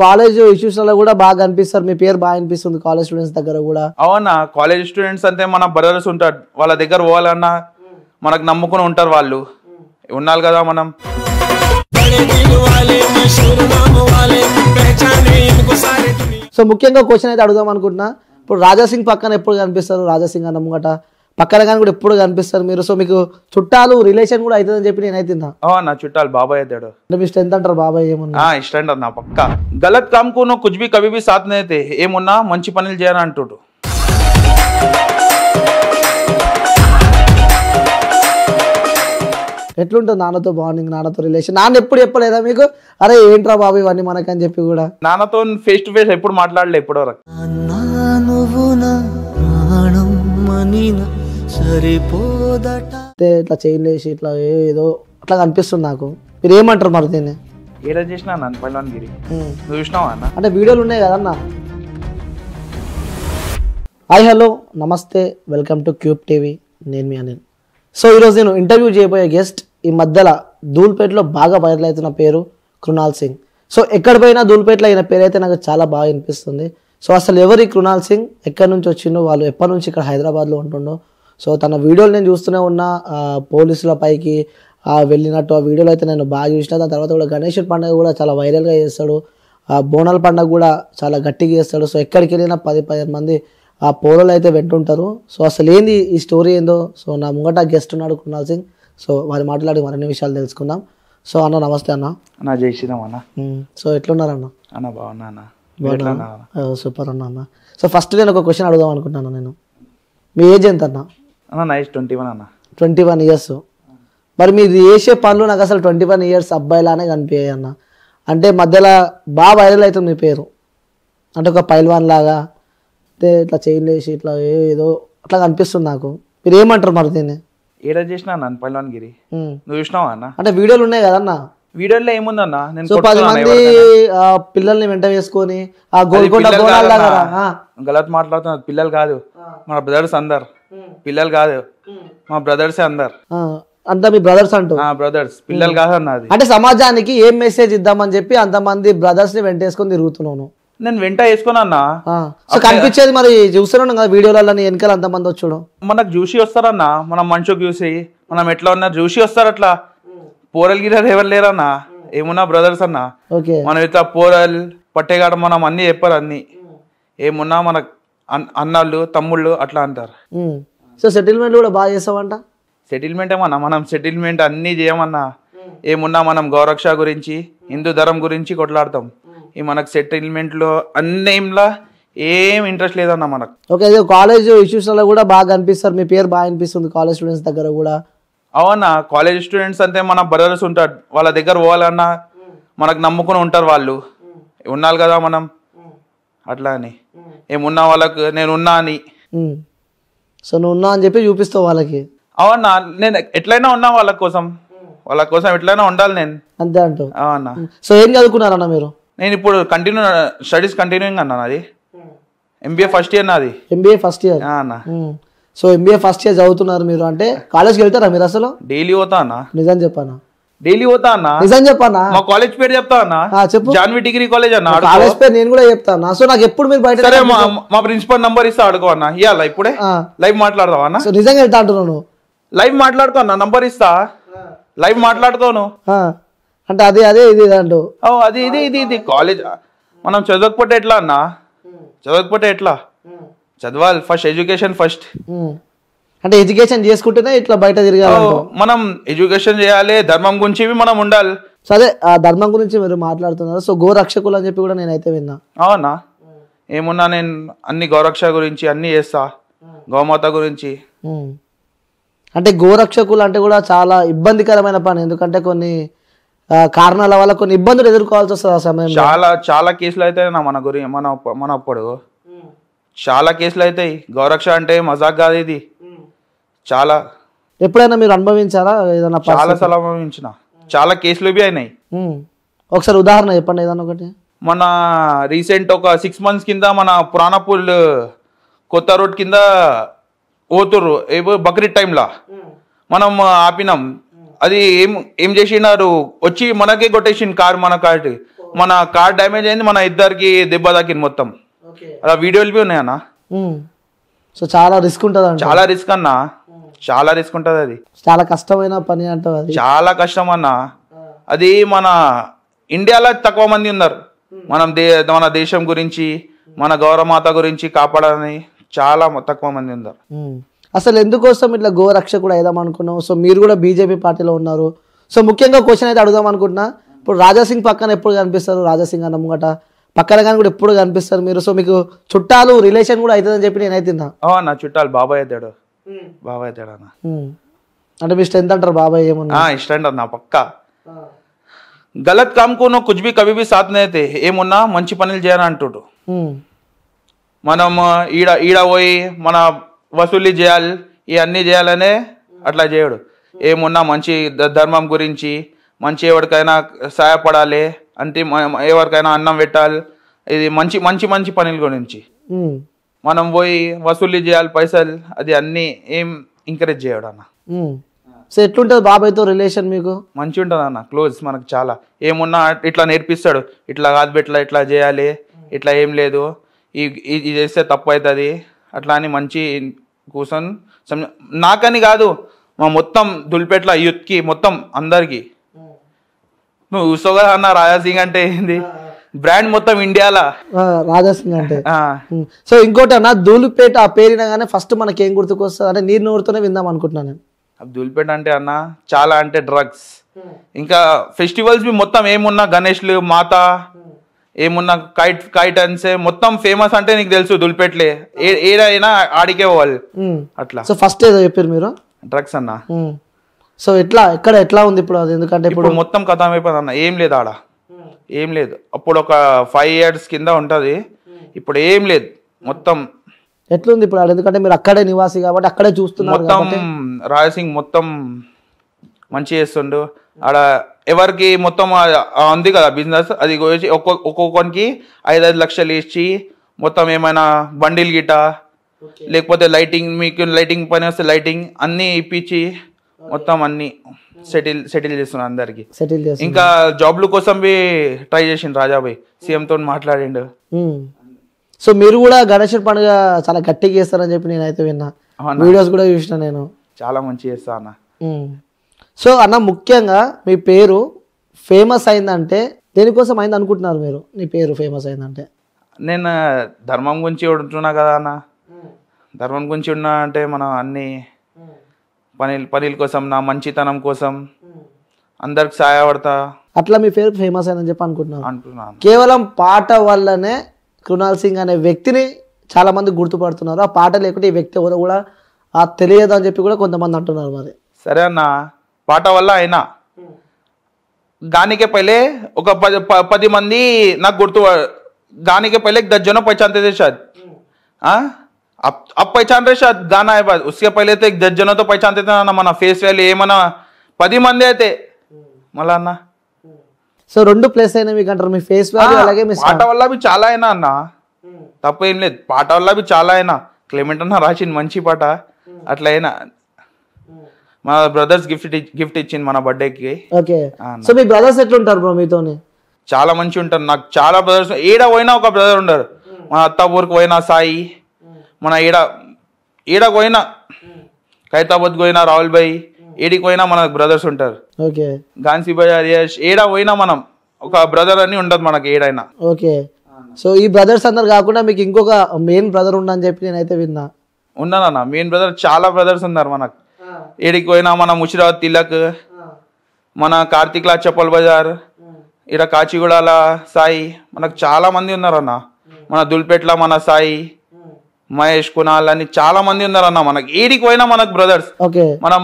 College issues లో కూడా బాగా అనిపిస్తారు మీ పేరు బాగా అనిపిస్తుంది కాలేజ్ స్టూడెంట్స్ దగ్గర కూడా అవునా కాలేజ్ స్టూడెంట్స్ అంటే మన బ్రదర్స్ ఉంటారు వాళ్ళ దగ్గర పోవాలన్నా మనకు నమ్ముకుని ఉంటారు వాళ్ళు ఉండాలి కదా మనం సో ముఖ్యంగా క్వశ్చన్ అయితే అడుగుదాం అనుకుంటున్నా ఇప్పుడు రాజాసింగ్ పక్కన ఎప్పుడు కనిపిస్తారు రాజాసింగ్ అన్న పక్కన కానీ కూడా ఎప్పుడు కనిపిస్తారు మీరు సో మీకు చుట్టాలు రిలేషన్ కూడా అవుతుందని చెప్పి నేనైతే నా చుట్టాలు బాబాయ్ అవుతాడు అంటే మీ స్ట్రెంత్ అంటారు బాబాయ్ ఏమన్నా స్ట్రెంత్ నా పక్క గలత్ కామ్కును కుజ్బీ కవిబి సాధన అయితే ఏమున్నా మంచి పనులు చేయను అంటుడు ఎట్లుంటుంది నాన్నతో బాండింగ్ నాన్నతో రిలేషన్ నాన్న ఎప్పుడు చెప్పలేదా మీకు అరే ఏంట్రా బాబు ఇవన్నీ మనకని చెప్పి కూడా నాన్నతో ఫేస్ టు ఫేస్ ఎప్పుడు మాట్లాడలే ఎప్పుడు వరకు సరిపోదట ఇట్లా చైన్ వేసి ఇట్లా ఏదో అట్లా కనిపిస్తుంది నాకు మీరు ఏమంటారు మరి దీన్ని చేసినా నువ్వు చూసినావా అన్న అంటే వీడియోలు ఉన్నాయి కదన్న హాయ్ హలో నమస్తే వెల్కమ్ టు క్యూబ్ టీవీ నేను మీ అనిల్ సో ఈరోజు నేను ఇంటర్వ్యూ చేయబోయే గెస్ట్ ఈ మధ్యలో ధూల్పేటలో బాగా వైరల్ అవుతున్న పేరు కృణాల్ సింగ్ సో ఎక్కడ పోయినా ధూల్పేటలో అయిన పేరు అయితే నాకు చాలా బాగా అనిపిస్తుంది సో అసలు ఎవరు ఈ కృణాల్ సింగ్ ఎక్కడి నుంచి వచ్చిండో వాళ్ళు ఎప్పటి నుంచి ఇక్కడ హైదరాబాద్లో ఉంటుండో సో తన వీడియోలు నేను చూస్తూనే ఉన్నా పోలీసుల పైకి వెళ్ళినట్టు ఆ వీడియోలు అయితే నేను బాగా చూసిన దాని తర్వాత కూడా గణేష్ పండుగ కూడా చాలా వైరల్గా చేస్తాడు బోనాల పండుగ కూడా చాలా గట్టిగా చేస్తాడు సో ఎక్కడికి వెళ్ళినా పది పదిహేను మంది ఆ పోలలు అయితే వెంటుంటారు సో అసలు ఏంది ఈ స్టోరీ ఏందో సో నా ముంగట గెస్ట్ ఉన్నాడు కృణాల్ సింగ్ సో వారి మాట్లాడి మరిన్ని విషయాలు తెలుసుకుందాం సో అన్న నమస్తే అన్న అన్న జై శ్రీరామ్ అన్న సో ఎట్లున్నారన్న అన్న బాగున్నా అన్న బాగున్నా సూపర్ అన్న అన్న సో ఫస్ట్ నేను ఒక క్వశ్చన్ అడుగుదాం అనుకుంటున్నాను నేను మీ ఏజ్ ఎంత అన్నా అన్న నైస్ ట్వంటీ వన్ అన్న ట్వంటీ వన్ ఇయర్స్ మరి మీరు చేసే పనులు నాకు అసలు ట్వంటీ వన్ ఇయర్స్ అబ్బాయిలానే కనిపించాయి అన్న అంటే మధ్యలో బాగా వైరల్ అవుతుంది మీ పేరు అంటే ఒక పైల్వాన్ లాగా అంటే ఇట్లా చైన్ వేసి ఇట్లా ఏదో అట్లా కనిపిస్తుంది నాకు మీరు ఏమంటారు మరి దీన్ని ఏదో చేసినా అన్న పైల్వాన్ గిరి నువ్వు చూసినావా అన్న అంటే వీడియోలు ఉన్నాయి కదన్న వీడియోలో ఏముందన్న నేను సో పది మంది ఆ పిల్లల్ని వెంట వేసుకొని ఆ గోల్కొండ గోళాల గలత్ మాట్లాడుతున్నారు పిల్లలు కాదు మన బ్రదర్స్ అందరు పిల్లలు కాదు మా బ్రదర్స్ అందరు అంతా మీ బ్రదర్స్ అంటూ బ్రదర్స్ పిల్లలు కాదు అన్నది అంటే సమాజానికి ఏం మెసేజ్ ఇద్దామని చెప్పి అంతమంది బ్రదర్స్ ని వెంట వేసుకొని తిరుగుతున్నాను నేను వెంట వేసుకున్నా అన్నా సో కనిపించేది మరి చూస్తున్నాను కదా వీడియోలలో వెనకాల అంతమంది వచ్చాడు మనకు చూసి వస్తారన్నా మన మంచు చూసి మనం ఎట్లా ఉన్నా చూసి వస్తారు అట్లా పోరల్ గిరలు ఎవరు లేరన్నా ఏమున్నా బ్రదర్స్ అన్నా మనం ఇట్లా పోరల్ పట్టేగాడ మనం అన్ని చెప్పారు అన్ని ఏమున్నా మనకు అన్నాళ్ళు తమ్ముళ్ళు అట్లా అంటారు సో సెటిల్మెంట్ కూడా బాగా చేస్తామంట సెటిల్మెంట్ ఏమన్నా మనం సెటిల్మెంట్ అన్నీ చేయమన్నా ఏమున్నా మనం గౌరక్ష గురించి హిందూ ధరం గురించి కొట్లాడతాం ఈ మనకు సెటిల్మెంట్లో అన్నేంలా ఏం ఇంట్రెస్ట్ లేదన్న మనకు ఓకే అదే కాలేజ్ లో కూడా బాగా అనిపిస్తారు మీ పేరు బాగా అనిపిస్తుంది కాలేజ్ స్టూడెంట్స్ దగ్గర కూడా అవునా కాలేజ్ స్టూడెంట్స్ అంటే మన బ్రదర్స్ ఉంటారు వాళ్ళ దగ్గర పోవాలన్నా మనకు నమ్ముకుని ఉంటారు వాళ్ళు ఉన్నారు కదా మనం అట్లా అని ఏమున్నా వాళ్ళకు నేను ఉన్నా అని సో నువ్వు ఉన్నా అని చెప్పి చూపిస్తావు వాళ్ళకి అవునా నేను ఎట్లయినా ఉన్నా వాళ్ళ కోసం వాళ్ళ కోసం ఎట్లయినా ఉండాలి నేను అంతే అంటావు అవునా సో ఏం చదువుకున్నారన్న మీరు నేను ఇప్పుడు కంటిన్యూ స్టడీస్ కంటిన్యూయింగ్ అన్నా అది ఎంబీఏ ఫస్ట్ ఇయర్ నాది ఎంబీఏ ఫస్ట్ ఇయర్ అన్నా సో ఎంబీఏ ఫస్ట్ ఇయర్ చదువుతున్నారు మీరు అంటే కాలేజ్కి వెళ్తారా మీరు అసలు డైలీ పోతా అన్న నిజం చెప్పానా డైలీ పోతా అన్న నిజం చెప్పన్నా మా కాలేజ్ పేరు చెప్తా అన్న చెప్పు జాన్వి డిగ్రీ కాలేజ్ అన్న కాలేజ్ పేరు నేను కూడా చెప్తా సో నాకు ఎప్పుడు మీరు బయట సరే మా ప్రిన్సిపల్ నంబర్ ఇస్తా అడుగు అన్న ఇవ్వాలా ఇప్పుడే లైవ్ మాట్లాడదావా అన్న సో నిజంగా వెళ్తా అంటున్నాను లైవ్ మాట్లాడుతా అన్న నంబర్ ఇస్తా లైవ్ మాట్లాడుతాను అంటే అదే అదే ఇది అంటూ అది ఇది ఇది ఇది కాలేజ్ మనం చదవకపోతే ఎట్లా అన్న చదవకపోతే ఎట్లా చదవాలి ఫస్ట్ ఎడ్యుకేషన్ ఫస్ట్ అంటే ఎడ్యుకేషన్ చేసుకుంటేనే ఇట్లా బయట తిరగాలి మనం ఎడ్యుకేషన్ చేయాలి ధర్మం గురించి మనం ఉండాలి సరే ఆ ధర్మం గురించి మీరు మాట్లాడుతున్నారు సో గోరక్షకులు అని చెప్పి కూడా నేనైతే విన్నా అవునా ఏమున్నా నేను అన్ని గోరక్ష గురించి అన్ని చేస్తా గోమాత గురించి అంటే గోరక్షకులు అంటే కూడా చాలా ఇబ్బందికరమైన పని ఎందుకంటే కొన్ని కారణాల వల్ల కొన్ని ఇబ్బందులు ఎదుర్కోవాల్సి వస్తుంది ఆ సమయం చాలా చాలా కేసులు అయితే మన గురి మన మన అప్పుడు చాలా కేసులు అయితాయి గోరక్ష అంటే మజాక్ కాదు ఇది చాలా ఎప్పుడైనా మీరు అనుభవించారా ఏదైనా చాలా సార్ అనుభవించిన చాలా కేసులు ఇవి అయినాయి ఒకసారి ఉదాహరణ చెప్పండి ఏదన్నా ఒకటి మన రీసెంట్ ఒక సిక్స్ మంత్స్ కింద మన పురాణపూల్ కొత్త రోడ్ కింద పోతుర్రు ఏమో బక్రీద్ టైంలో మనం ఆపినాం అది ఏం ఏం చేసినారు వచ్చి మనకే కొట్టేసింది కార్ మన కార్ మన కార్ డ్యామేజ్ అయింది మన ఇద్దరికి దెబ్బ తాకింది మొత్తం అలా వీడియోలు బి ఉన్నాయన్నా సో చాలా రిస్క్ ఉంటుంది చాలా రిస్క్ అన్నా చాలా రిస్క్ ఉంటుంది అది చాలా కష్టమైన పని అంటే చాలా కష్టం అన్న అది మన ఇండియాలో తక్కువ మంది ఉన్నారు మనం దే మన దేశం గురించి మన గౌరవమాత గురించి కాపాడని చాలా తక్కువ మంది ఉన్నారు అసలు ఎందుకోసం ఇట్లా కూడా వేదాం అనుకున్నాం సో మీరు కూడా బీజేపీ పార్టీలో ఉన్నారు సో ముఖ్యంగా క్వశ్చన్ అయితే అడుగుదాం అనుకుంటున్నా ఇప్పుడు రాజాసింగ్ పక్కన ఎప్పుడు కనిపిస్తారు రాజాసింగ్ అన్న ముంగట పక్కన కానీ కూడా ఎప్పుడు కనిపిస్తారు మీరు సో మీకు చుట్టాలు రిలేషన్ కూడా అవుతుందని చెప్పి నేనైతే నా చుట్టాలు బాబాయ్ అవుతాడు బాబాయ్ తేడా అంటే మీ స్ట్రెంత్ అంటారు బాబాయ్ ఏమన్నా స్ట్రెంత్ అన్న పక్క గలత్ కామ్కు నువ్వు కుజ్బి కవిబి సాధనైతే ఏమున్నా మంచి పనులు చేయను అంటుడు మనం ఈడ ఈడ పోయి మన వసూలి చేయాలి ఇవన్నీ చేయాలనే అట్లా చేయడు ఏమున్నా మంచి ధర్మం గురించి మంచి ఎవరికైనా సహాయపడాలి అంటే ఎవరికైనా అన్నం పెట్టాలి ఇది మంచి మంచి మంచి పనుల గురించి మనం పోయి వసూలు చేయాలి పైసలు అది అన్ని ఏం ఎంకరేజ్ చేయడు అన్న సో ఎట్లుంటుంది బాబాయ్తో రిలేషన్ మీకు మంచి ఉంటుంది అన్న క్లోజ్ మనకు చాలా ఏమున్నా ఇట్లా నేర్పిస్తాడు ఇట్లా కాదు ఇట్లా ఇట్లా చేయాలి ఇట్లా ఏం లేదు ఇది చేస్తే తప్పు అవుతుంది అట్లా అని మంచి కూర్చొని నాకని కాదు మా మొత్తం దుల్పేట్ల యూత్కి మొత్తం అందరికీ నువ్వు చూస్తావు కదా అన్న రాజాసింగ్ అంటే ఏంది బ్రాండ్ మొత్తం ఇండియాలో రాజేస్తుంది అంటే సో ఇంకోటి అన్న ధూలిపేట ఆ పేరినగానే ఫస్ట్ మనకి ఏం వస్తుంది అంటే నీరు నోరుతోనే విందాం అనుకుంటున్నాను ధూలిపేట అంటే అన్న చాలా అంటే డ్రగ్స్ ఇంకా ఫెస్టివల్స్ మొత్తం ఏమున్నా గణేష్లు మాత ఏమున్నా కైట్ కైటన్స్ మొత్తం ఫేమస్ అంటే నీకు తెలుసు దులిపెట్లే ఏదైనా ఆడికే పోవాలి అట్లా సో ఫస్ట్ ఏదో చెప్పారు మీరు డ్రగ్స్ అన్న సో ఎట్లా ఎక్కడ ఎట్లా ఉంది ఇప్పుడు అది ఎందుకంటే ఇప్పుడు మొత్తం కథ అయిపోయింది అన్న ఏం లేదు ఆడ ఏం లేదు అప్పుడు ఒక ఫైవ్ ఇయర్స్ కింద ఉంటుంది ఇప్పుడు ఏం లేదు మొత్తం ఎట్లుంది ఇప్పుడు ఎందుకంటే మీరు అక్కడే నివాసి కాబట్టి అక్కడే చూస్తున్నారు మొత్తం రాయసింగ్ మొత్తం మంచి చేస్తుండు ఆడ ఎవరికి మొత్తం ఉంది కదా బిజినెస్ అది వచ్చి ఒక్కొక్క ఒక్కొక్కరికి ఐదు ఐదు లక్షలు ఇచ్చి మొత్తం ఏమైనా బండిల్ గిట లేకపోతే లైటింగ్ మీకు లైటింగ్ పని వస్తే లైటింగ్ అన్నీ ఇప్పించి మొత్తం అన్ని సెటిల్ సెటిల్ చేస్తున్నా అందరికి సెటిల్ చేస్తున్నా ఇంకా జాబ్లు కోసం బి ట్రై చేసిండు రాజాబాయ్ సీఎం తో మాట్లాడిండు సో మీరు కూడా గణేష్ పండుగ చాలా గట్టిగా చేస్తారని చెప్పి నేనైతే విన్నా వీడియోస్ కూడా చూసిన నేను చాలా మంచి చేస్తా అన్న సో అన్న ముఖ్యంగా మీ పేరు ఫేమస్ అయిందంటే దేనికోసం అయింది అనుకుంటున్నారు మీరు నీ పేరు ఫేమస్ అయిందంటే నేను ధర్మం గురించి ఉంటున్నా కదా అన్న ధర్మం గురించి ఉన్నా అంటే మనం అన్నీ పని పనుల కోసం నా మంచితనం కోసం అందరికి సహాయపడతా అట్లా మీ పేరు ఫేమస్ అయిందని చెప్పి అనుకుంటున్నాను అంటున్నాను కేవలం పాట వల్లనే కృణాల్ సింగ్ అనే వ్యక్తిని చాలా మంది గుర్తుపడుతున్నారు ఆ పాట లేకుంటే ఈ వ్యక్తి ఎవరు కూడా ఆ తెలియదు అని చెప్పి కూడా కొంతమంది అంటున్నారు మరి సరే అన్న పాట వల్ల అయినా దానికే పైలే ఒక పది పది మంది నాకు గుర్తు దానికే పైలే పచ్చి అంతే చేశాది अब अब पहचान रहे शायद गाना है उसके पहले तो एक दस जनों तो पहचानते थे ना మన ఫేస్ వాల్యూ ఏమన్నా పది మంది అయితే మళ్ళా అన్న సో రెండు ప్లస్ అయినా మీకు మీ ఫేస్ వాల్యూ అలాగే మీ పాట వల్ల అవి చాలా అయినా అన్న తప్ప లేదు పాట వల్ల అవి చాలా అయినా క్లెమెంట్ అన్న రాసింది మంచి పాట అట్లా అయినా మా బ్రదర్స్ గిఫ్ట్ గిఫ్ట్ ఇచ్చింది మన బర్త్డేకి ఓకే సో మీ బ్రదర్స్ ఉంటారు బ్రో చాలా మంచి ఉంటారు నాకు చాలా బ్రదర్స్ ఏడ పోయినా ఒక బ్రదర్ ఉండరు అత్త ఊరికి పోయినా సాయి మన ఈడ ఈడ పోయినా ఖైతాబాద్ పోయినా రాహుల్ భాయ్ ఏడికి పోయినా మన బ్రదర్స్ ఉంటారు ఓకే గాన్సీభాయ్ యష్ ఏడ పోయినా మనం ఒక బ్రదర్ అని ఉండదు మనకి ఏడైనా ఓకే సో ఈ బ్రదర్స్ అందరు కాకుండా మీకు ఇంకొక మెయిన్ బ్రదర్ ఉండని చెప్పి నేనైతే విన్నా ఉన్నానన్న మెయిన్ బ్రదర్ చాలా బ్రదర్స్ ఉన్నారు మనకు ఏడికి పోయినా మన ముషిరాబాద్ తిలక్ మన లా చెప్పల్ బజార్ ఇక్కడ కాచిగూడల సాయి మనకు చాలా మంది ఉన్నారన్న మన దుల్పేట్ల మన సాయి మహేష్ కునాల్ అని చాలా మంది ఉన్నారన్న మనకి ఏడికి పోయినా మనకు బ్రదర్స్ ఓకే మనం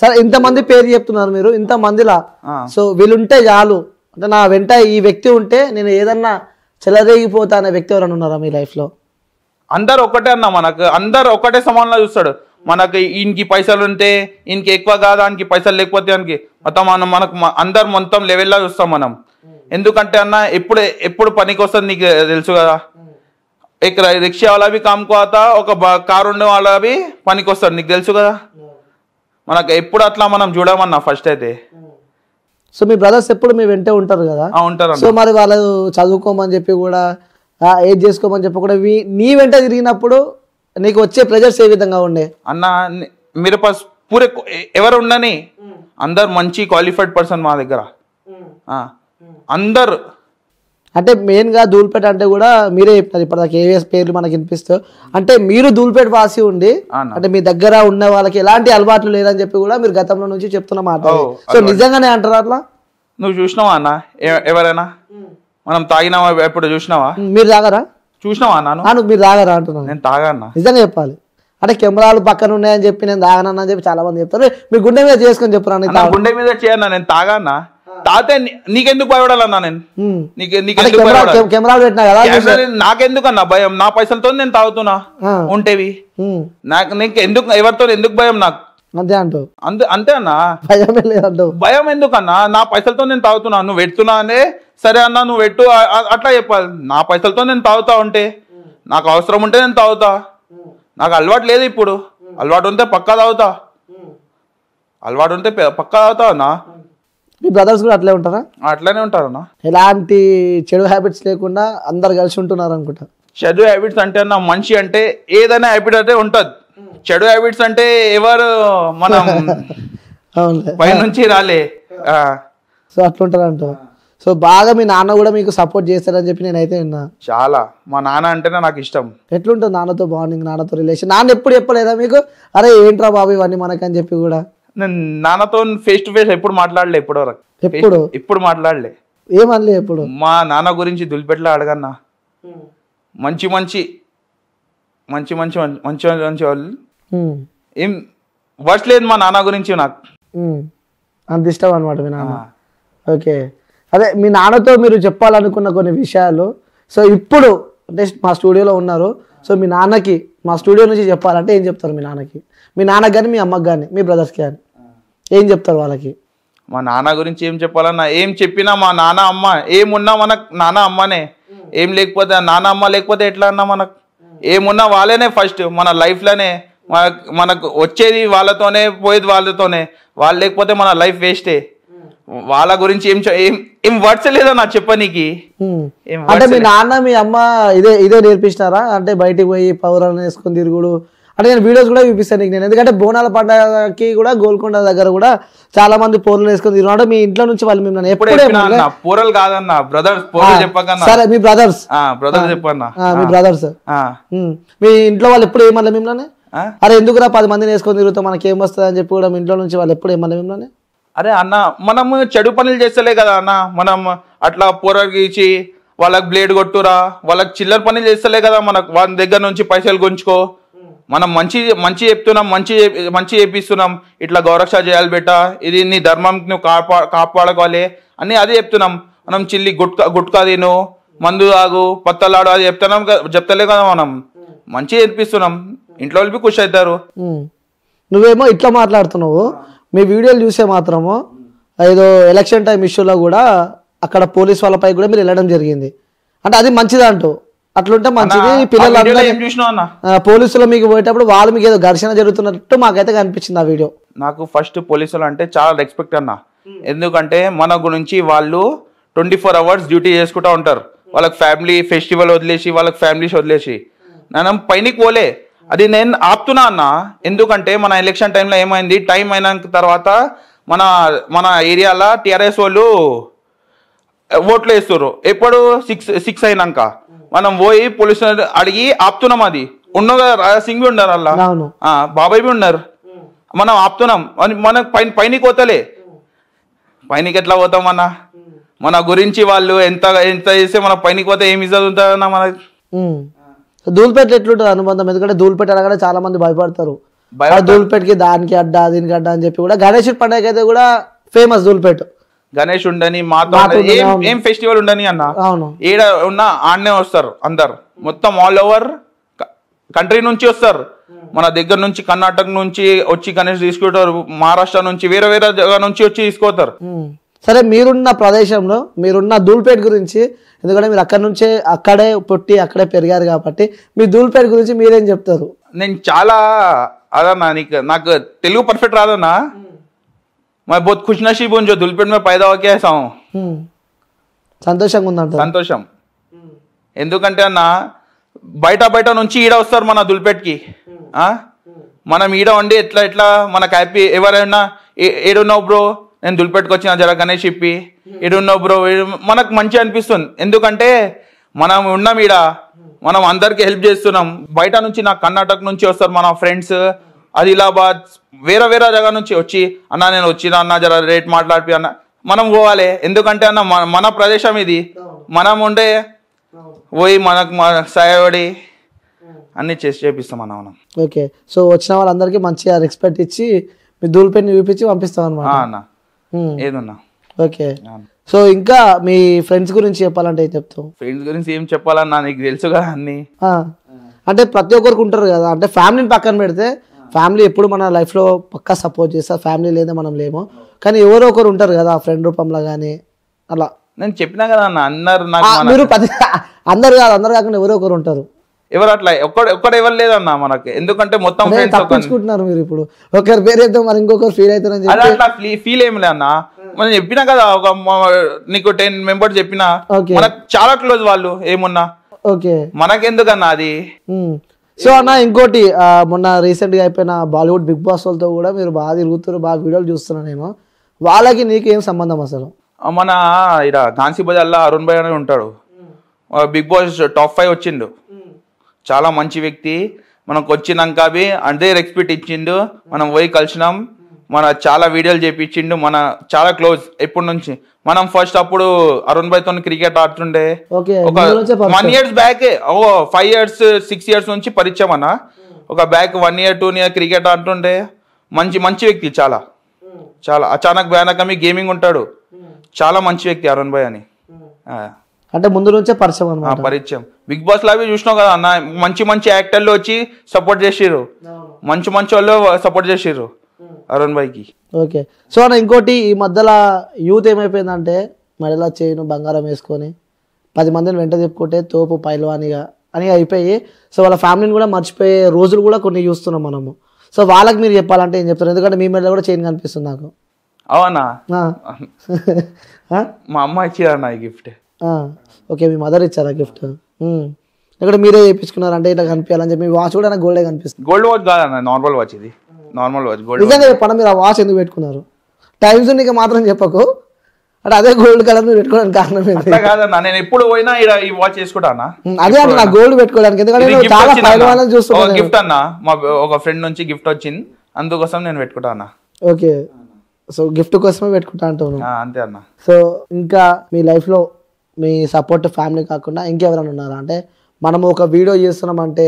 సరే ఇంతమంది పేరు చెప్తున్నారు మీరు ఇంతమందిలా సో వీళ్ళుంటే చాలు అంటే నా వెంట ఈ వ్యక్తి ఉంటే నేను ఏదన్నా చెలరేగిపోతా అనే వ్యక్తి ఎవరైనా ఉన్నారా మీ లైఫ్లో అందరు ఒకటే అన్న మనకు అందరు ఒకటే సమానంగా చూస్తాడు మనకి ఈయనకి పైసలు ఉంటే ఈయనకి ఎక్కువ కాదా ఆయనకి పైసలు లేకపోతే ఆయనకి మొత్తం మనం మనకు అందరు మొత్తం లెవెల్లా చూస్తాం మనం ఎందుకంటే అన్న ఎప్పుడు ఎప్పుడు పనికి వస్తుంది నీకు తెలుసు కదా ఇక రిక్షా వాళ్ళ అవి కామ్ అవుతా ఒక కారు ఉండే వాళ్ళ అవి పనికి వస్తారు నీకు తెలుసు కదా మనకు ఎప్పుడు అట్లా మనం చూడమన్నా ఫస్ట్ అయితే సో మీ బ్రదర్స్ ఎప్పుడు మీ వెంటే ఉంటారు కదా ఉంటారు సో మరి వాళ్ళు చదువుకోమని చెప్పి కూడా ఏది చేసుకోమని చెప్పి కూడా నీ వెంట తిరిగినప్పుడు నీకు వచ్చే ప్రెజర్స్ ఏ విధంగా ఉండే అన్న మీరు పూరే ఎవరు ఉండని hmm. అందరు మంచి క్వాలిఫైడ్ పర్సన్ మా దగ్గర hmm. Hmm. అందరు అంటే మెయిన్గా ధూల్పేట అంటే కూడా మీరే చెప్తారు ఇప్పటిదాకా ఏవిఎస్ పేర్లు మనకి వినిపిస్తూ అంటే మీరు ధూల్పేట వాసి ఉండి అంటే మీ దగ్గర ఉన్న వాళ్ళకి ఎలాంటి అలవాట్లు లేదని చెప్పి కూడా మీరు గతంలో నుంచి చెప్తున్న మాట సో నిజంగానే అంటారా అట్లా నువ్వు చూసినావా అన్న ఎవరైనా మనం తాగినావా ఎప్పుడు చూసినావా మీరు తాగరా చూసినావా అన్నాను మీరు తాగరా అంటున్నాను నేను తాగన్నా నిజంగా చెప్పాలి అంటే కెమెరాలు పక్కన ఉన్నాయని చెప్పి నేను తాగానని చెప్పి చాలా మంది చెప్తారు మీ గుండె మీద చేసుకొని చెప్పరా గుండె మీద చేయన్నా నేను తాగన్నా తాతే నీకెందుకు భయపడాలన్నా నేను నాకెందుకు అన్న భయం నా పైసలతో నేను తాగుతున్నా ఉంటేవి నాకు నీకు ఎందుకు ఎవరితో ఎందుకు భయం నాకు అంతే అంటావు అంతే అంతే అన్నా భయం లేదంటావు భయం ఎందుకన్నా నా పైసలతో నేను తాగుతున్నా నువ్వు పెడుతున్నా అనే సరే అన్న నువ్వు పెట్టు అట్లా చెప్పాలి నా పైసలతో నేను తాగుతా ఉంటే నాకు అవసరం ఉంటే నేను తాగుతా నాకు అలవాటు లేదు ఇప్పుడు అలవాటు ఉంటే పక్కా తాగుతా అలవాటు ఉంటే పక్కా తాగుతా అన్నా మీ బ్రదర్స్ కూడా అట్లే ఉంటారా అట్లనే ఉంటారు ఎలాంటి చెడు హ్యాబిట్స్ లేకుండా అందరు కలిసి ఉంటున్నారు అనుకుంటా చెడు హ్యాబిట్స్ అంటే నా మనిషి అంటే ఏదైనా హ్యాబిట్ అయితే ఉంటుంది చెడు హ్యాబిట్స్ అంటే ఎవరు మన పై నుంచి రాలే సో అట్లుంటారు అంట సో బాగా మీ నాన్న కూడా మీకు సపోర్ట్ చేస్తారని చెప్పి నేనైతే విన్నా చాలా మా నాన్న అంటేనే నాకు ఇష్టం ఎట్లుంటుంది నాన్నతో బాండింగ్ నాన్నతో రిలేషన్ నాన్న ఎప్పుడు చెప్పలేదా మీకు అరే ఏంట్రా బాబు ఇవన్నీ మనకని చెప్పి కూడా నేను నాన్నతో ఫేస్ టు ఫేస్ ఎప్పుడు మాట్లాడలే ఇప్పుడు వరకు ఇప్పుడు మాట్లాడలే ఏమనలే ఎప్పుడు మా నాన్న గురించి దులిపెట్లా అడగన్నా మంచి మంచి మంచి మంచి మంచి మంచి వాళ్ళు ఏం వర్స్ లేదు మా నాన్న గురించి నాకు అంత ఇష్టం అనమాట మీ నాన్న ఓకే అదే మీ నాన్నతో మీరు చెప్పాలనుకున్న కొన్ని విషయాలు సో ఇప్పుడు అంటే మా స్టూడియోలో ఉన్నారు సో మీ నాన్నకి మా స్టూడియో నుంచి చెప్పాలంటే ఏం చెప్తారు మీ నాన్నకి మీ నాన్నకి కానీ మీ అమ్మకి కానీ మీ బ్రదర్స్కి కానీ ఏం చెప్తారు వాళ్ళకి మా నాన్న గురించి ఏం చెప్పాలన్నా ఏం చెప్పినా మా నాన్న అమ్మ ఏమున్నా మనకు నాన్న అమ్మనే ఏం లేకపోతే నాన్న అమ్మ లేకపోతే ఎట్లా అన్నా మనకు ఏమున్నా వాళ్ళనే ఫస్ట్ మన లైఫ్లోనే మన మనకు వచ్చేది వాళ్ళతోనే పోయేది వాళ్ళతోనే వాళ్ళు లేకపోతే మన లైఫ్ వేస్టే వాళ్ళ గురించి ఏం ఏం ఏం వర్డ్స్ లేదా నా చెప్పనీకి అంటే మీ నాన్న మీ అమ్మ ఇదే ఇదే నేర్పిస్తున్నారా అంటే బయటికి పోయి పౌరాలు వేసుకొని తిరుగుడు అంటే నేను వీడియోస్ కూడా చూపిస్తాను నీకు నేను ఎందుకంటే బోనాల పండగకి కూడా గోల్కొండ దగ్గర కూడా చాలా మంది పోర్లు వేసుకుని తిరుగుతాడు మీ ఇంట్లో నుంచి వాళ్ళు మిమ్మల్ని ఎప్పుడే పోరలు కాదన్న బ్రదర్స్ సరే మీ బ్రదర్స్ మీ బ్రదర్స్ మీ ఇంట్లో వాళ్ళు ఎప్పుడు ఏమన్నా మిమ్మల్ని అరే ఎందుకురా పది మందిని వేసుకొని తిరుగుతాం మనకి ఏం వస్తుంది అని చెప్పి కూడా మీ ఇంట్లో నుంచి వాళ్ళు ఎప్పుడు ఏమన్నా మిమ్మల్ని అరే అన్న మనం చెడు పనులు చేస్తలే కదా అన్న మనం అట్లా గీచి వాళ్ళకి బ్లేడ్ కొట్టురా వాళ్ళకి చిల్లర పనులు చేస్తలే కదా మనకు వాళ్ళ దగ్గర నుంచి పైసలు గుంచుకో మనం మంచి మంచి చెప్తున్నాం మంచి మంచి చేపిస్తున్నాం ఇట్లా గౌరక్ష చేయాలి బెట్ట ఇది నీ ధర్మం నువ్వు కాపా కాపాడుకోవాలి అని అదే చెప్తున్నాం మనం చిల్లి గుట్కా గుట్కా తిను మందు తాగు పత్తలాడు అది చెప్తున్నాం చెప్తలే కదా మనం మంచి చేపిస్తున్నాం ఇంట్లో వాళ్ళు ఖుషి అవుతారు నువ్వేమో ఇట్లా మాట్లాడుతున్నావు మీ వీడియోలు చూసే మాత్రము ఏదో ఎలక్షన్ టైం ఇష్యూలో కూడా అక్కడ పోలీస్ వాళ్ళపై కూడా మీరు వెళ్ళడం జరిగింది అంటే అది మంచిదంటూ అట్లుంటే మంచిది పిల్లలు పోలీసులు మీకు పోయేటప్పుడు వాళ్ళు మీకు ఏదో ఘర్షణ జరుగుతున్నట్టు మాకైతే కనిపించింది ఆ వీడియో నాకు ఫస్ట్ పోలీసులు అంటే చాలా రెస్పెక్ట్ అన్న ఎందుకంటే మన గురించి వాళ్ళు ట్వంటీ ఫోర్ అవర్స్ డ్యూటీ చేసుకుంటా ఉంటారు వాళ్ళకి ఫ్యామిలీ ఫెస్టివల్ వదిలేసి వాళ్ళకి ఫ్యామిలీస్ వదిలేసి మనం పైనకి పోలే అది నేను ఆపుతున్నా అన్న ఎందుకంటే మన ఎలక్షన్ టైంలో ఏమైంది టైం అయిన తర్వాత మన మన ఏరియాలో టీఆర్ఎస్ వాళ్ళు ఓట్లు వేస్తారు ఎప్పుడు సిక్స్ సిక్స్ అయినాక మనం పోయి పోలీస్ అడిగి ఆపుతున్నాం అది ఉన్న కదా రాజాసింగ్ బి ఉన్నారు అలా బాబాయ్ బి ఉన్నారు మనం ఆపుతున్నాం మన పైన పైనకి పోతలే పైనకి ఎట్లా పోతాం మన మన గురించి వాళ్ళు ఎంత ఎంత చేస్తే మన పైనకి పోతే ఏమి ఇజ్జత్ మన ధూల్పేట ఎట్లుంటుంది అనుబంధం ఎందుకంటే ధూల్పేట అనగానే చాలా మంది భయపడతారు ధూల్పేటకి దానికి అడ్డా దీనికి అడ్డా అని చెప్పి కూడా గణేష్ పండగ అయితే కూడా ఫేమస్ ధూల్పేట గణేష్ ఉండని మాతో ఏం ఏం ఫెస్టివల్ ఉండని అన్న ఏడ ఉన్న ఆడనే వస్తారు అందరు మొత్తం ఆల్ ఓవర్ కంట్రీ నుంచి వస్తారు మన దగ్గర నుంచి కర్ణాటక నుంచి వచ్చి గణేష్ తీసుకుంటారు మహారాష్ట్ర నుంచి వేరే వేరే జగా నుంచి వచ్చి తీసుకోతారు సరే మీరున్న ప్రదేశంలో మీరున్న ధూల్పేట్ గురించి ఎందుకంటే మీరు అక్కడ నుంచే అక్కడే పుట్టి అక్కడే పెరిగారు కాబట్టి మీ ధూల్పేట్ గురించి మీరేం చెప్తారు నేను చాలా అదన్నా నీకు నాకు తెలుగు పర్ఫెక్ట్ రాదన్నా మరి बहुत खुशनसीब हूँ जो दुलपेट में पैदा होके ऐसा हूँ సంతోషంగా ఉందంట సంతోషం ఎందుకంటే అన్న బయట బయట నుంచి ఈడ వస్తారు మన దుల్పెట్కి మనం ఈడ ఉండి ఎట్లా ఎట్లా మనకు హ్యాపీ ఎవరైనా ఏడున్నావు బ్రో నేను దుల్పెట్కి వచ్చిన జర గణేష్ ఇప్పి ఏడున్నావు బ్రో మనకు మంచి అనిపిస్తుంది ఎందుకంటే మనం ఉన్నాం ఈడ మనం అందరికి హెల్ప్ చేస్తున్నాం బయట నుంచి నా కర్ణాటక నుంచి వస్తారు మన ఫ్రెండ్స్ ఆదిలాబాద్ వేరే వేరే జగ నుంచి వచ్చి అన్న నేను వచ్చిన అన్న జర రేట్ మాట్లాడిపి అన్న మనం పోవాలి ఎందుకంటే అన్న మన మన ప్రదేశం ఇది మనం ఉండే పోయి మనకు సాయపడి అన్ని చేసి చేపిస్తాం అన్న మనం ఓకే సో వచ్చిన వాళ్ళందరికీ మంచిగా రెస్పెక్ట్ ఇచ్చి మీ దూల్పేని చూపించి పంపిస్తాం అనమాట అన్న ఏదన్నా ఓకే సో ఇంకా మీ ఫ్రెండ్స్ గురించి చెప్పాలంటే చెప్తాం ఫ్రెండ్స్ గురించి ఏం చెప్పాలన్నా నీకు తెలుసు కదా అన్ని అంటే ప్రతి ఒక్కరికి ఉంటారు కదా అంటే ఫ్యామిలీని పక్కన పెడితే ఫ్యామిలీ ఎప్పుడు మన లైఫ్లో పక్కా సపోర్ట్ చేస్తారు ఫ్యామిలీ లేదా మనం లేము కానీ ఎవరో ఒకరు ఉంటారు కదా ఫ్రెండ్ రూపంలో కానీ అలా నేను చెప్పినా కదా అన్న అందరు మీరు అందరు కాదు అందరు కాకుండా ఎవరో ఒకరు ఉంటారు ఎవరు అట్లా ఒక్కడ ఒక్కడ ఎవరు లేదన్న మనకి ఎందుకంటే మొత్తం తప్పించుకుంటున్నారు మీరు ఇప్పుడు ఒకరు పేరేద్దాం మరి ఇంకొకరు ఫీల్ అవుతారని అట్లా ఫీల్ ఏమి లే మనం చెప్పినా కదా ఒక నీకు టెన్ మెంబర్స్ చెప్పినా మనకు చాలా క్లోజ్ వాళ్ళు ఏమున్నా ఓకే మనకెందుకన్నా అది సో అన్న ఇంకోటి మొన్న రీసెంట్గా అయిపోయిన బాలీవుడ్ బిగ్ బాస్ వాళ్ళతో కూడా మీరు బాగా తిరుగుతున్నారు బాగా వీడియోలు చూస్తున్నాను నేను వాళ్ళకి నీకేం సంబంధం అసలు మన ఇక్కడ గాంధీ బజార్లో అరుణ్ భయ్ అనేది ఉంటాడు బిగ్ బాస్ టాప్ ఫైవ్ వచ్చిండు చాలా మంచి వ్యక్తి మనకు వచ్చినాక అవి అంటే రెస్పెక్ట్ ఇచ్చిండు మనం పోయి కలిసినాం మన చాలా వీడియోలు చేపించిండు మన చాలా క్లోజ్ ఎప్పటి నుంచి మనం ఫస్ట్ అప్పుడు అరుణ్ భాయ్ తో క్రికెట్ ఆడుతుండే ఒక వన్ ఇయర్స్ బ్యాక్ ఓ ఫైవ్ ఇయర్స్ సిక్స్ ఇయర్స్ నుంచి పరిచయం అన్న hmm. ఒక back one year two year cricket ఆడుతుండే మంచి మంచి వ్యక్తి చాలా hmm. చాలా అచానక్ భయానక్ అమ్మి గేమింగ్ ఉంటాడు hmm. చాలా మంచి వ్యక్తి అరుణ్ భాయ్ అని అంటే ముందు నుంచే పరిచయం పరిచయం బిగ్ బాస్ లా చూసినావు కదా అన్న మంచి మంచి యాక్టర్లు వచ్చి సపోర్ట్ చేసిర్రు మంచి మంచి వాళ్ళు సపోర్ట్ చేసిర్రు అరుణ్ భాయ్కి ఓకే సో అన్న ఇంకోటి ఈ మధ్యలో యూత్ ఏమైపోయిందంటే మెడలా చేయను బంగారం వేసుకొని పది మందిని వెంట చెప్పుకుంటే తోపు పైల్వానిగా అని అయిపోయి సో వాళ్ళ ఫ్యామిలీని కూడా మర్చిపోయే రోజులు కూడా కొన్ని చూస్తున్నాం మనము సో వాళ్ళకి మీరు చెప్పాలంటే ఏం చెప్తారు ఎందుకంటే మీ మెడలో కూడా చేయను కనిపిస్తుంది నాకు అవునా మా అమ్మ ఇచ్చారన్న ఈ గిఫ్ట్ ఓకే మీ మదర్ ఇచ్చారా గిఫ్ట్ ఇక్కడ మీరే చేయించుకున్నారంటే ఇట్లా కనిపించాలని చెప్పి వాచ్ కూడా నాకు గోల్డే కనిపిస్తుంది గోల్డ్ వాచ్ కాదన్న నార్మల్ వాచ్ ఇది నార్మల్ వాచ్ గోల్డ్ నిజంగా చెప్పండి మీరు ఆ వాచ్ ఎందుకు పెట్టుకున్నారు టైమ్స్ నీకు మాత్రం చెప్పకు అంటే అదే గోల్డ్ కలర్ మీరు పెట్టుకోవడానికి కారణం ఏంటి కాదన్నా నేను ఎప్పుడు పోయినా ఈ వాచ్ వేసుకుంటానా అదే అన్న గోల్డ్ పెట్టుకోవడానికి ఎందుకంటే చాలా గిఫ్ట్ అన్నా మా ఒక ఫ్రెండ్ నుంచి గిఫ్ట్ వచ్చింది అందుకోసం నేను పెట్టుకుంటానా ఓకే సో గిఫ్ట్ కోసమే పెట్టుకుంటా అంటాను అంతే అన్న సో ఇంకా మీ లైఫ్లో మీ సపోర్ట్ ఫ్యామిలీ కాకుండా ఇంకెవరైనా ఉన్నారా అంటే మనం ఒక వీడియో చేస్తున్నాం అంటే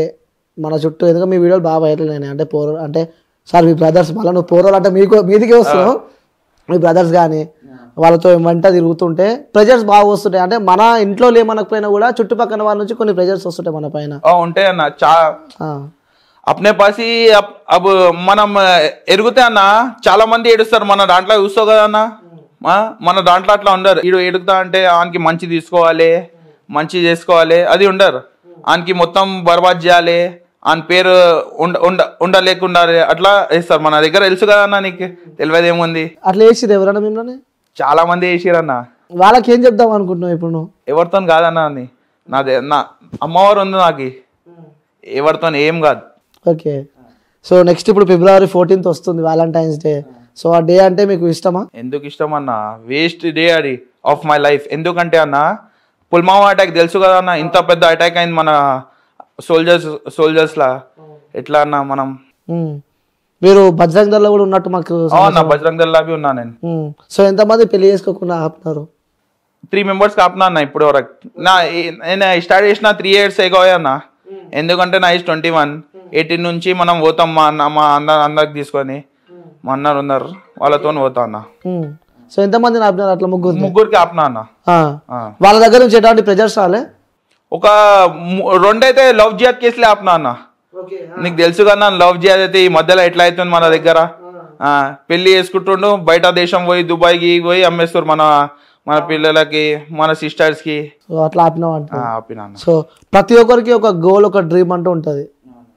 మన చుట్టూ ఎందుకంటే మీ వీడియోలు బాగా వైరల్ అయినాయి అంటే పోరు అంటే సార్ మీ బ్రదర్స్ మళ్ళీ నువ్వు పోరాలంటే మీకు మీదికే వస్తున్నావు మీ బ్రదర్స్ కానీ వాళ్ళతో వెంట తిరుగుతుంటే ప్రెజర్స్ బాగా వస్తుంటాయి అంటే మన ఇంట్లో లేమనకపోయినా కూడా చుట్టుపక్కల వాళ్ళ నుంచి కొన్ని ప్రెజర్స్ వస్తుంటాయి మన పైన ఉంటాయి అన్న చా అప్నే పాసి అబ్ మనం ఎరుగుతే అన్న చాలా మంది ఏడుస్తారు మన దాంట్లో చూస్తావు కదా అన్న మన దాంట్లో అట్లా ఉండరు వీడు ఎడుగుతా అంటే ఆయనకి మంచి తీసుకోవాలి మంచి చేసుకోవాలి అది ఉండరు ఆయనకి మొత్తం బర్బాద్ చేయాలి ఆయన పేరు ఉండ ఉండ లేకుండా అట్లా వేస్తారు మన దగ్గర తెలుసు కదా అన్న నీకు తెలియదు ఏముంది అట్లా వేసిరు ఎవరన్నా మిమ్మల్ని చాలా మంది వేసిరన్న వాళ్ళకి ఏం చెప్దాం అనుకుంటున్నావు ఇప్పుడు నువ్వు ఎవరితో కాదన్న అని నాదే నా అమ్మవారు ఉంది నాకు ఎవరితో ఏం కాదు ఓకే సో నెక్స్ట్ ఇప్పుడు ఫిబ్రవరి ఫోర్టీన్త్ వస్తుంది వ్యాలంటైన్స్ డే సో ఆ డే అంటే మీకు ఇష్టమా ఎందుకు ఇష్టం అన్న వేస్ట్ డే అది ఆఫ్ మై లైఫ్ ఎందుకంటే అన్న పుల్మామా అటాక్ తెలుసు కదా అన్న ఇంత పెద్ద అటాక్ అయింది మన సోల్జర్స్ సోల్జర్స్ లా ఎట్లా అన్నా మనం మీరు బజరంగ్ దళ కూడా ఉన్నట్టు మాకు నా బజరంగ్ దళ అవి ఉన్నా నేను సో ఎంతమంది పెళ్లి చేసుకోకుండా ఆపుతారు త్రీ మెంబర్స్ ఆపినా అన్న ఇప్పుడు వరకు నా నేను స్టార్ట్ చేసిన త్రీ ఇయర్స్ ఎగోయ్ అన్న ఎందుకంటే నా ఏజ్ ట్వంటీ వన్ ఎయిటీన్ నుంచి మనం పోతాం మా అన్న మా అన్న అందరికి తీసుకొని మా అన్నారు ఉన్నారు వాళ్ళతో పోతా అన్న సో ఎంతమంది ఆపినారు అట్లా ముగ్గురు ముగ్గురికి ఆపినా అన్న వాళ్ళ దగ్గర నుంచి ఎటువంటి ప్రెజర్స్ రాలే ఒక రెండైతే లవ్ జియాద్ కేసులే ఆపినా అన్న నీకు తెలుసు కదా లవ్ జియాద్ అయితే ఈ మధ్యలో ఎట్లా అవుతుంది మన దగ్గర పెళ్లి చేసుకుంటుండు బయట దేశం పోయి దుబాయ్కి పోయి అమ్మేస్తారు మన మన పిల్లలకి మన సిస్టర్స్ కి అట్లా ఆపినా సో ప్రతి ఒక్కరికి ఒక గోల్ ఒక డ్రీమ్ అంటూ ఉంటుంది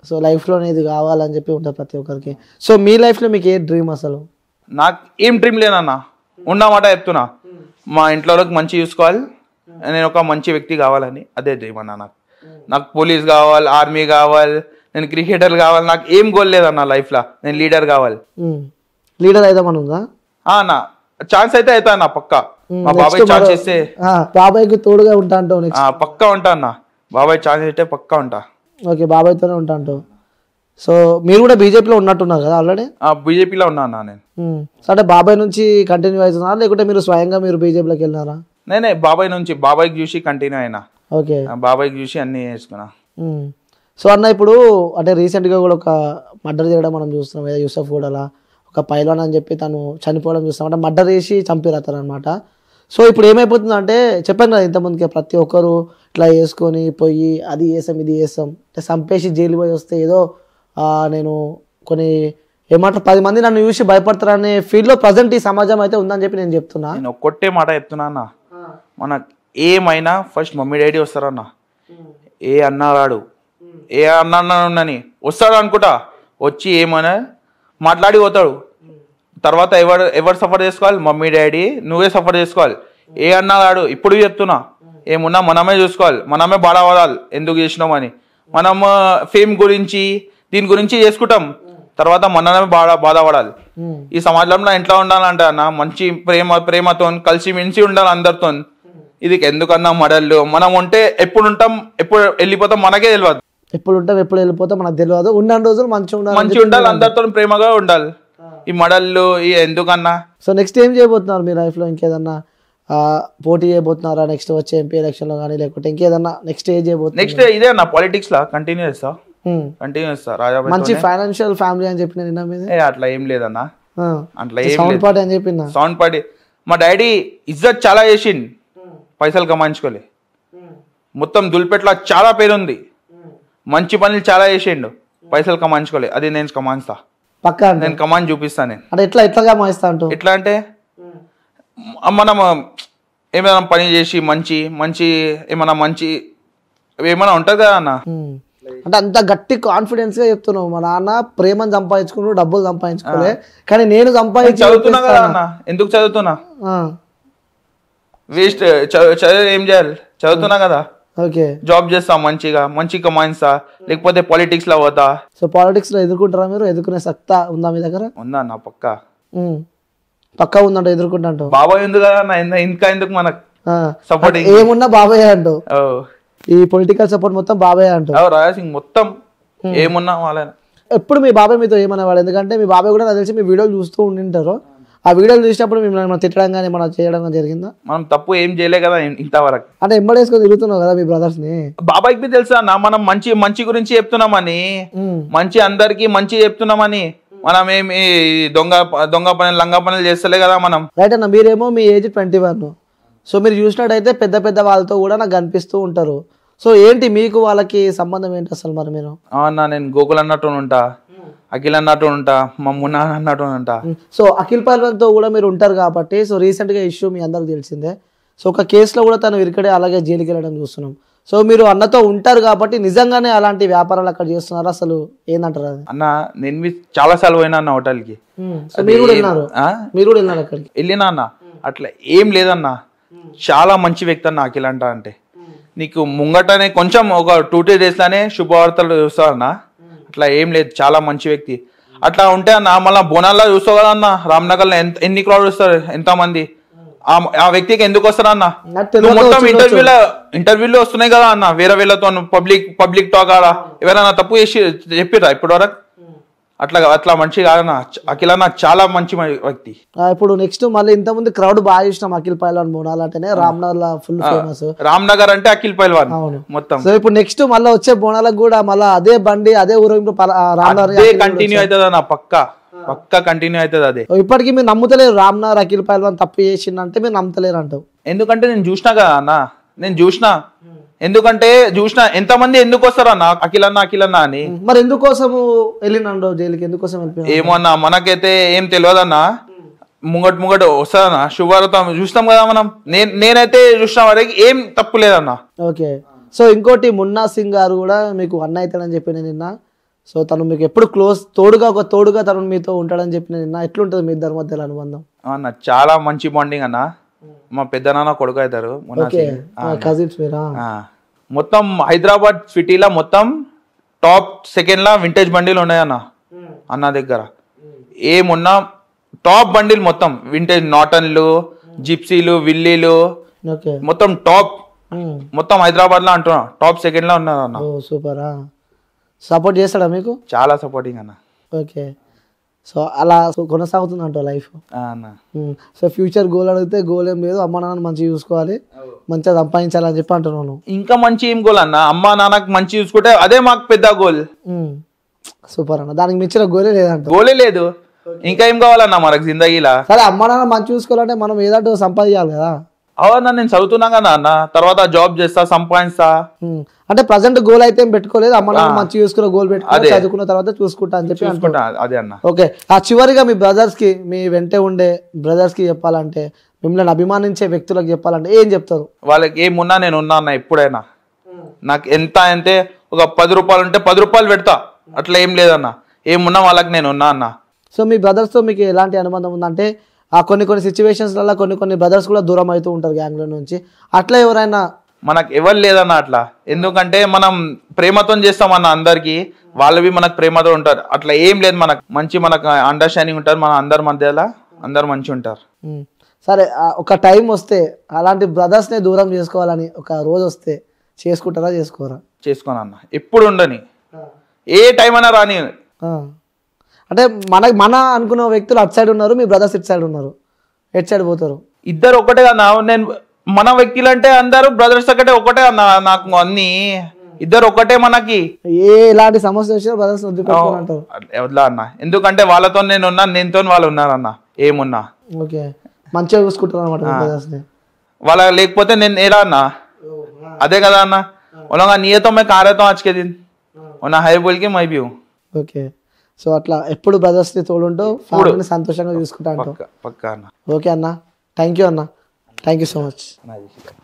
సో లైఫ్ లో ఇది కావాలని చెప్పి ఉంటుంది ప్రతి ఒక్కరికి సో మీ లైఫ్ లో మీకు ఏ డ్రీమ్ అసలు నాకు ఏం డ్రీమ్ లేనన్నా ఉన్నామాట చెప్తున్నా మా ఇంట్లో మంచి చూసుకోవాలి నేను ఒక మంచి వ్యక్తి కావాలని అదే డ్రీమ్ అన్న నాకు నాకు పోలీస్ కావాలి ఆర్మీ కావాలి నేను క్రికెటర్ కావాలి నాకు ఏం గోల్ లేదన్న లైఫ్లో నేను లీడర్ కావాలి లీడర్ అవుదామని ఉందా అన్న ఛాన్స్ అయితే అవుతా అన్న పక్క మా బాబాయ్ ఛాన్స్ ఇస్తే బాబాయ్కి తోడుగా ఉంటా అంటావు పక్కా ఉంటా అన్న బాబాయ్ ఛాన్స్ అయితే పక్కా ఉంటా ఓకే బాబాయ్తోనే ఉంటా అంటావు సో మీరు కూడా బీజేపీలో ఉన్నట్టున్నారు కదా ఆల్రెడీ ఆ బీజేపీలో ఉన్నా అన్న నేను అంటే బాబాయ్ నుంచి కంటిన్యూ అవుతున్నారా లేకుంటే మీరు స్వయంగా మీరు బీజేపీలోకి వెళ్ళినారా నేను బాబాయ్ నుంచి బాబాయ్ చూసి కంటిన్యూ అయినా ఓకే బాబాయ్ చూసి అన్నీ చేసుకున్నా సో అన్న ఇప్పుడు అంటే రీసెంట్గా కూడా ఒక మర్డర్ చేయడం మనం చూస్తున్నాం ఏదో యూసఫ్ కూడా అలా ఒక పైలాన్ అని చెప్పి తను చనిపోవడం చూస్తాం అంటే మర్డర్ చేసి చంపిరతారు అనమాట సో ఇప్పుడు ఏమైపోతుంది అంటే చెప్పాను కదా ఇంతమందికి ప్రతి ఒక్కరు ఇట్లా వేసుకొని పోయి అది వేసాం ఇది వేసాం అంటే చంపేసి జైలు పోయి వస్తే ఏదో నేను కొన్ని ఏమంటారు పది మంది నన్ను చూసి భయపడతారనే ఫీల్డ్లో ప్రజెంట్ ఈ సమాజం అయితే ఉందని చెప్పి నేను చెప్తున్నా నేను ఒక్కొట్టే మాట చెప్తున్నా మన ఏమైనా ఫస్ట్ మమ్మీ డాడీ వస్తారన్న ఏ అన్న రాడు ఏ అన్న అన్నని వస్తాడు అనుకుంటా వచ్చి ఏమైనా మాట్లాడి పోతాడు తర్వాత ఎవరు ఎవరు సఫర్ చేసుకోవాలి మమ్మీ డాడీ నువ్వే సఫర్ చేసుకోవాలి ఏ అన్న రాడు ఇప్పుడు చెప్తున్నా ఏమున్నా మనమే చూసుకోవాలి మనమే బాధపడాలి ఎందుకు చేసినామని మనం ఫేమ్ గురించి దీని గురించి చేసుకుంటాం తర్వాత మనమే బాధ బాధపడాలి ఈ సమాజంలో ఇంట్లో ఉండాలంటే అన్న మంచి ప్రేమ ప్రేమతో కలిసి మించి ఉండాలి అందరితో ఇది ఎందుకన్నా మడళ్ళు మనం ఉంటే ఎప్పుడు ఉంటాం ఎప్పుడు వెళ్ళిపోతాం మనకే తెలియదు ఎప్పుడు ఉంటాం ఎప్పుడు వెళ్ళిపోతాం మనకు తెలియదు ఉన్న రోజులు మంచిగా ఉండాలి మంచిగా ఉండాలి అందరితో ప్రేమగా ఉండాలి ఈ మడళ్ళు ఈ ఎందుకన్నా సో నెక్స్ట్ ఏం చేయబోతున్నారు మీ లైఫ్లో ఇంకేదన్నా పోటీ చేయబోతున్నారా నెక్స్ట్ వచ్చే ఎంపీ ఎలక్షన్లో కానీ లేకుంటే ఇంకేదన్నా నెక్స్ట్ ఏం చేయబోతున్నా నెక్స్ట్ ఇదే అన్న పాలిటిక్స్లా కంటిన్యూ చేస్తా కంటిన్యూస్ రాజాబాయి మంచి ఫైనాన్షియల్ ఫ్యామిలీ అని చెప్పిన అట్లా ఏం లేదన్నా అట్లా సౌండ్ పార్టీ అని చెప్పిన సౌండ్ పార్టీ మా డాడీ ఇజ్జత్ చాలా చేసిండు పైసలు గమనించుకోలే మొత్తం దుల్పెట్ల చాలా పేరు ఉంది మంచి పనులు చాలా చేసిండు పైసలు కమాయించుకోలే అది నేను కమాన్స్తా పక్కా నేను కమాండ్ చూపిస్తాను నేను అంటే ఎట్లా ఎట్లా కమాయిస్తా అంటూ ఎట్లా అంటే మనం ఏమైనా పని చేసి మంచి మంచి ఏమైనా మంచి ఏమైనా ఉంటుంది కదా అన్న అంటే అంత గట్టి కాన్ఫిడెన్స్ గా చెప్తున్నావు మా నాన్న ప్రేమను సంపాదించుకున్నాడు డబ్బులు సంపాదించుకోలే కానీ నేను సంపాదించి కదా ఎందుకు చదువుతున్నా వేస్ట్ చదువు ఏం చేయాలి చదువుతున్నా కదా ఓకే hmm. జాబ్ చేస్తా మంచిగా మంచి కమాయిస్తా లేకపోతే పాలిటిక్స్ లో పోతా సో పాలిటిక్స్ లో ఎదుర్కొంటారా మీరు ఎదుర్కొనే సత్తా ఉందా మీ దగ్గర ఉందా నా పక్క hmm. పక్కా ఉందంట ఎదుర్కొంటా బాబాయ్ ఉంది కదా ఇంకా ఎందుకు మనకు సపోర్ట్ ఏమున్నా బాబాయ్ అంటూ ఈ పొలిటికల్ సపోర్ట్ మొత్తం బాబాయ్ అంటారు సింగ్ మొత్తం ఏమున్నా వాళ్ళ ఎప్పుడు మీ బాబాయ్ మీతో ఏమన్నా వాడు ఎందుకంటే మీ బాబాయ్ కూడా నాకు తెలిసి మీ వీడియోలు చూస్తూ ఉండింటారు ఆ వీడియోలు చూసినప్పుడు మిమ్మల్ని తిట్టడం కానీ మనం చేయడం కానీ జరిగిందా మనం తప్పు ఏం చేయలే కదా ఇంతవరకు అంటే ఎంబడేసుకొని తిరుగుతున్నావు కదా మీ బ్రదర్స్ ని బాబాయ్ కి తెలుసా అన్న మనం మంచి మంచి గురించి చెప్తున్నామని మంచి అందరికి మంచి చెప్తున్నామని మనం ఏమి దొంగ దొంగ పనులు లంగా పనులు చేస్తలే కదా మనం రైట్ అన్న మీరేమో మీ ఏజ్ ట్వంటీ వన్ సో మీరు చూసినట్టయితే పెద్ద పెద్ద వాళ్ళతో కూడా నాకు కనిపిస్తూ ఉంటారు సో ఏంటి మీకు వాళ్ళకి సంబంధం ఏంటి అసలు మరి మీరు అన్నా నేను గోకుల్ అన్నట్టు ఉంటా అఖిల్ అన్నట్టు ఉంటా మమ్మున్న అన్నట్టు ఉంటా సో అఖిల్ పాల్వంతో కూడా మీరు ఉంటారు కాబట్టి సో రీసెంట్గా ఇష్యూ మీ అందరికి తెలిసిందే సో ఒక కేసులో కూడా తను ఇరికడే అలాగే జైలుకి వెళ్ళడం చూస్తున్నాం సో మీరు అన్నతో ఉంటారు కాబట్టి నిజంగానే అలాంటి వ్యాపారాలు అక్కడ చేస్తున్నారు అసలు ఏంటంటారు అది అన్న నేను మీ చాలా సార్లు పోయినా అన్న హోటల్కి మీరు కూడా వెళ్ళినారు మీరు కూడా వెళ్ళినారు అక్కడికి వెళ్ళినా అన్న అట్లా ఏం లేదన్నా చాలా మంచి వ్యక్తి అని నాకు ఇలాంట అంటే నీకు ముంగటనే కొంచెం ఒక టూ త్రీ డేస్లోనే శుభవార్తలు చూస్తావన్నా అట్లా ఏం లేదు చాలా మంచి వ్యక్తి అట్లా ఉంటే అన్న మళ్ళీ బోనాల్లో చూస్తావు కదా అన్న రామ్నగర్లో ఎంత ఎన్ని క్రౌడ్ వస్తారు ఎంతమంది ఆ వ్యక్తికి ఎందుకు వస్తారన్న మొత్తం ఇంటర్వ్యూలో ఇంటర్వ్యూలో వస్తున్నాయి కదా అన్న వేరే వీళ్ళతో పబ్లిక్ పబ్లిక్ టాక్ ఆడ ఎవరైనా తప్పు చేసి చెప్పిరా ఇప్పటివరకు వరకు అట్లా అట్లా మంచి కాదన్న అఖిల నాకు చాలా మంచి వ్యక్తి ఇప్పుడు నెక్స్ట్ మళ్ళీ ఇంత ముందు క్రౌడ్ బాగా చూసినాం అఖిల్ పైల్వాన్ బోనాలు అంటేనే రామ్నగర్ ఫుల్ ఫేమస్ రామ్ నగర్ అంటే అఖిల్ పైల్వాన్ మొత్తం సో ఇప్పుడు నెక్స్ట్ మళ్ళీ వచ్చే బోనాలకు కూడా మళ్ళీ అదే బండి అదే ఊరేగింపు రామ్నగర్ కంటిన్యూ అవుతుంది అన్న పక్కా పక్కా కంటిన్యూ అవుతుంది అదే ఇప్పటికీ మీరు నమ్ముతలేరు రామ్నగర్ అఖిల్ పైల్వాన్ తప్పు చేసిందంటే మీరు నమ్ముతలేరు అంటావు ఎందుకంటే నేను చూసినా కదా అన్న నేను చూసినా ఎందుకంటే చూసిన ఎంతమంది ఎందుకు వస్తారన్న అఖిలన్న అఖిలన్న అని మరి ఎందుకోసం వెళ్ళినండు జైలుకి ఎందుకోసం వెళ్ళిపోయావు? ఏమన్నా మనకైతే ఏం తెలియదన్న ముంగట్ ముంగట వస్తుందన్న శుభారతం చూస్తాం కదా మనం నేను నేనైతే చూసిన వరకు ఏం తప్పు లేదన్న ఓకే సో ఇంకోటి మున్నా సింగ్ గారు కూడా మీకు అన్న అవుతాడని చెప్పి నేను నిన్న సో తను మీకు ఎప్పుడు క్లోజ్ తోడుగా ఒక తోడుగా తను మీతో ఉంటాడని చెప్పి నేను నిన్న ఎట్లుంటుంది మీ ఇద్దరి మధ్యలో అనుబంధం అన్న చాలా మంచి బాండింగ్ అన్న మా పెద్దనాన్న కొడుకు అవుతారు కజిన్స్ మీరా మొత్తం హైదరాబాద్ సిటీలో మొత్తం టాప్ సెకండ్లో వింటేజ్ బండిలు ఉన్నాయన్న hmm. అన్న దగ్గర hmm. ఏమున్నా టాప్ బండిలు మొత్తం వింటేజ్ నాటన్లు hmm. జిప్సీలు విల్లీలు మొత్తం టాప్ మొత్తం హైదరాబాద్ లో అంటున్నా టాప్ సెకండ్ లో ఉన్నారు అన్న సూపర్ సపోర్ట్ చేస్తాడా మీకు చాలా సపోర్టింగ్ అన్న ఓకే సో అలా కొనసాగుతుంది అంట లైఫ్ సో ఫ్యూచర్ గోల్ అడిగితే గోల్ ఏం లేదు అమ్మా నాన్న మంచి చూసుకోవాలి మంచిగా అని చెప్పి అంటున్నాను ఇంకా మంచి ఏం గోల్ అన్న అమ్మ నాన్నకి మంచి చూసుకుంటే అదే మాకు పెద్ద గోల్ సూపర్ అన్న దానికి మించిన గోలే లేదంట గోలే లేదు ఇంకా ఏం కావాలన్నా మనకు జిందగీలా సరే అమ్మ నాన్న మంచి చూసుకోవాలంటే మనం ఏదంటే సంపాదించాలి కదా అవునా నేను చదువుతున్నా కదా అన్న తర్వాత జాబ్ చేస్తా సంపాదిస్తా అంటే ప్రజెంట్ గోల్ అయితే పెట్టుకోలేదు అమ్మ మంచి చూసుకున్న గోల్ పెట్టి చదువుకున్న తర్వాత చూసుకుంటా అని చెప్పి అదే అన్న ఓకే ఆ చివరిగా మీ బ్రదర్స్ కి మీ వెంటే ఉండే బ్రదర్స్ కి చెప్పాలంటే మిమ్మల్ని అభిమానించే వ్యక్తులకు చెప్పాలంటే ఏం చెప్తారు వాళ్ళకి ఏమున్నా నేను ఉన్నా అన్న ఎప్పుడైనా నాకు ఎంత అంటే ఒక పది రూపాయలు ఉంటే పది రూపాయలు పెడతా అట్లా ఏం లేదన్నా ఏమున్నా వాళ్ళకి నేను ఉన్నా అన్న సో మీ బ్రదర్స్ తో మీకు ఎలాంటి అనుబంధం ఉందంటే ఆ కొన్ని కొన్ని సిచ్యువేషన్స్లలో కొన్ని కొన్ని బ్రదర్స్ కూడా దూరం అవుతూ ఉంటారు గ్యాంగ్ల నుంచి అట్లా ఎవరైనా మనకు ఎవరు లేదన్న అట్లా ఎందుకంటే మనం ప్రేమతో చేస్తాం అన్న అందరికీ వాళ్ళవి మనకు ప్రేమతో ఉంటారు అట్లా ఏం లేదు మనకు మంచి మనకు అండర్స్టాండింగ్ ఉంటారు మన అందరి మధ్యలో అందరు మంచి ఉంటారు సరే ఒక టైం వస్తే అలాంటి బ్రదర్స్ని దూరం చేసుకోవాలని ఒక రోజు వస్తే చేసుకుంటారా చేసుకోరా చేసుకోనన్నా ఎప్పుడు ఉండని ఏ టైం అయినా రాని అంటే మన మన అనుకున్న వ్యక్తులు అటు సైడ్ ఉన్నారు మీ బ్రదర్స్ ఇటు సైడ్ ఉన్నారు ఎటు సైడ్ పోతారు ఇద్దరు ఒకటే అన్న నేను మన వ్యక్తులు అంటే అందరూ బ్రదర్స్ ఒకటే ఒకటే అన్న నాకు అన్ని ఇద్దరు ఒకటే మనకి ఏ ఎలాంటి సమస్య వచ్చినా బ్రదర్స్ అంటారు వద్దా అన్న ఎందుకంటే వాళ్ళతో నేను ఉన్నాను నేనుతో వాళ్ళు ఉన్నారు అన్న ఏమున్నా ఓకే మంచిగా చూసుకుంటారు అనమాట వాళ్ళ లేకపోతే నేను ఎలా అన్న అదే కదా అన్న వాళ్ళ నీతో మే కారేతో ఆచుకేది నా హైబుల్కి బోల్కి మై బీ ఓకే సో అట్లా ఎప్పుడు బ్రదర్స్ ని తోడుంటూ ఫ్యామిలీని సంతోషంగా చూసుకుంటా ఓకే అన్న థ్యాంక్ యూ అన్న థ్యాంక్ యూ సో మచ్